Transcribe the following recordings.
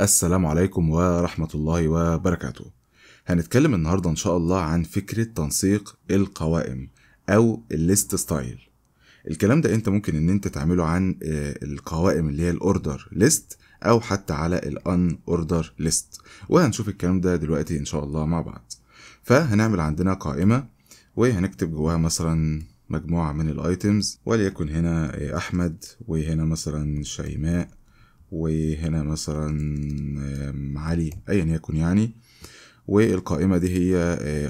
السلام عليكم ورحمة الله وبركاته هنتكلم النهاردة إن شاء الله عن فكرة تنسيق القوائم أو الليست ستايل الكلام ده انت ممكن ان انت تعمله عن آه، القوائم اللي هي الاوردر ليست او حتى على الان اوردر ليست وهنشوف الكلام ده دلوقتي ان شاء الله مع بعض فهنعمل عندنا قائمة وهنكتب جواها مثلا مجموعة من الايتمز وليكن هنا آه، احمد وهنا مثلا شيماء وهنا مثلا علي ايا يكن يعني والقائمة دي هي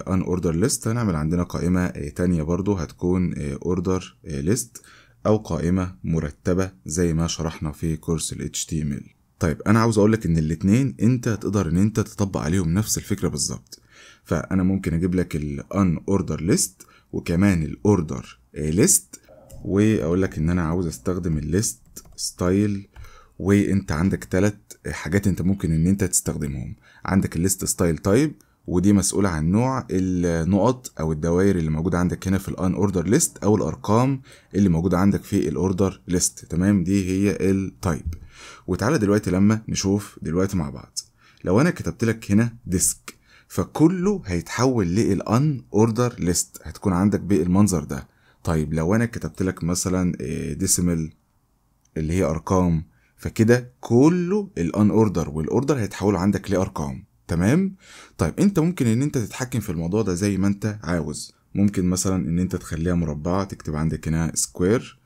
ان اوردر ليست هنعمل عندنا قائمة آه، تانية برضو هتكون اوردر آه، ليست آه، او قائمة مرتبة زي ما شرحنا في كورس ال HTML طيب انا عاوز اقولك ان الاتنين انت تقدر ان انت تطبق عليهم نفس الفكرة بالظبط فانا ممكن اجيب لك الان اوردر ليست وكمان الاوردر ليست واقول لك ان انا عاوز استخدم الليست ستايل وانت عندك تلات حاجات انت ممكن ان انت تستخدمهم عندك الليست ستايل تايب ودي مسؤولة عن نوع النقط أو الدوائر اللي موجودة عندك هنا في الان اوردر ليست أو الأرقام اللي موجودة عندك في الاوردر ليست تمام دي هي التايب وتعالى دلوقتي لما نشوف دلوقتي مع بعض لو أنا كتبت لك هنا ديسك فكله هيتحول للان اوردر ليست هتكون عندك بالمنظر ده طيب لو أنا كتبت لك مثلا ديسيمال آه، اللي هي أرقام فكده كله الان اوردر والاوردر هيتحولوا عندك لارقام تمام طيب انت ممكن ان انت تتحكم في الموضوع ده زي ما انت عاوز ممكن مثلا ان انت تخليها مربعه تكتب عندك هنا سكوير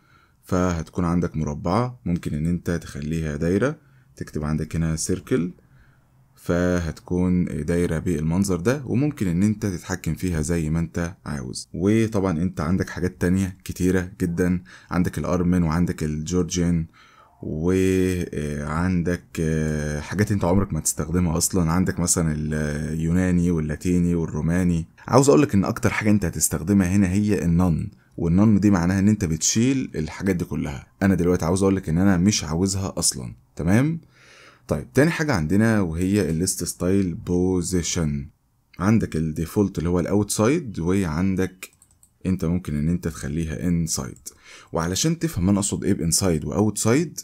فهتكون عندك مربعه ممكن ان انت تخليها دايره تكتب عندك هنا سيركل فهتكون دايره بالمنظر ده وممكن ان انت تتحكم فيها زي ما انت عاوز وطبعا انت عندك حاجات تانية كتيره جدا عندك الارمن وعندك الجورجين وعندك آه، حاجات انت عمرك ما تستخدمها اصلا عندك مثلا اليوناني واللاتيني والروماني عاوز اقولك ان اكتر حاجه انت هتستخدمها هنا هي النن والنن دي معناها ان انت بتشيل الحاجات دي كلها انا دلوقتي عاوز اقولك ان انا مش عاوزها اصلا تمام طيب تاني حاجه عندنا وهي الليست ستايل بوزيشن عندك الديفولت اللي هو الاوتسايد وعندك انت ممكن ان انت تخليها انسايد وعلشان تفهم انا اقصد ايه بانسايد واوتسايد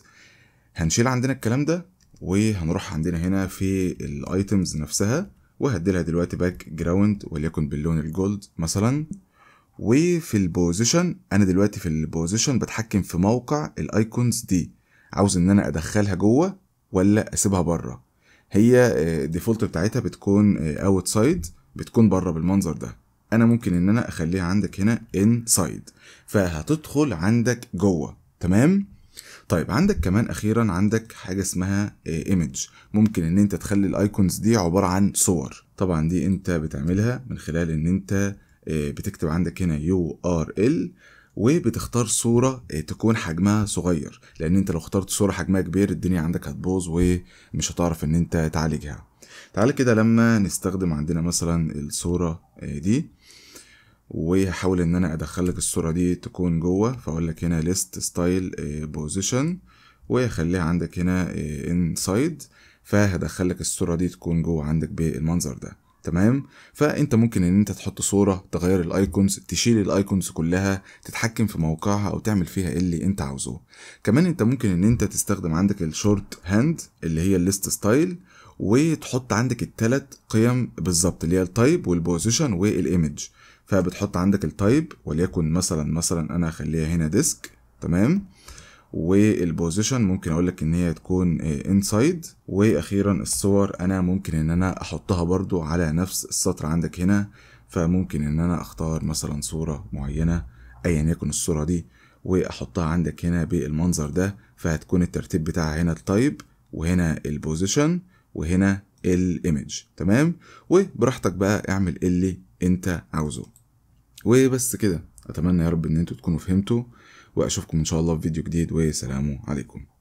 هنشيل عندنا الكلام ده وهنروح عندنا هنا في الايتمز نفسها وهديلها دلوقتي باك جراوند وليكن باللون الجولد مثلا وفي البوزيشن انا دلوقتي في البوزيشن بتحكم في موقع الايكونز دي عاوز ان انا ادخلها جوه ولا اسيبها بره هي الديفولت آه، بتاعتها بتكون اوت آه، سايد بتكون بره بالمنظر ده انا ممكن ان انا اخليها عندك هنا انسايد فهتدخل عندك جوه تمام طيب عندك كمان اخيرا عندك حاجه اسمها ايمج آه، ممكن ان انت تخلي الايكونز دي عباره عن صور طبعا دي انت بتعملها من خلال ان انت آه، بتكتب عندك هنا يو ار ال وبتختار صورة آه، تكون حجمها صغير لأن أنت لو اخترت صورة حجمها كبير الدنيا عندك هتبوظ ومش هتعرف إن أنت تعالجها تعال كده لما نستخدم عندنا مثلا الصورة دي وحاول ان انا ادخلك الصوره دي تكون جوه فاقول لك هنا ليست ستايل بوزيشن واخليها عندك هنا انسايد آه، فهدخلك الصوره دي تكون جوه عندك بالمنظر ده تمام فانت ممكن ان انت تحط صوره تغير الايكونز تشيل الايكونز كلها تتحكم في موقعها او تعمل فيها اللي انت عاوزه كمان انت ممكن ان انت تستخدم عندك الشورت هاند اللي هي الليست ستايل وتحط عندك الثلاث قيم بالظبط اللي هي التايب والبوزيشن والايمج فبتحط عندك التايب وليكن مثلا مثلا انا هخليها هنا ديسك تمام والبوزيشن ممكن اقول لك ان هي تكون انسايد واخيرا الصور انا ممكن ان انا احطها برضو على نفس السطر عندك هنا فممكن ان انا اختار مثلا صورة معينة ايا يكن الصورة دي واحطها عندك هنا بالمنظر ده فهتكون الترتيب بتاعها هنا التايب وهنا البوزيشن وهنا الايمج تمام وبراحتك بقى اعمل اللي انت عاوزه وبس كده اتمنى يا رب ان انتوا تكونوا فهمتوا واشوفكم ان شاء الله في فيديو جديد وسلام عليكم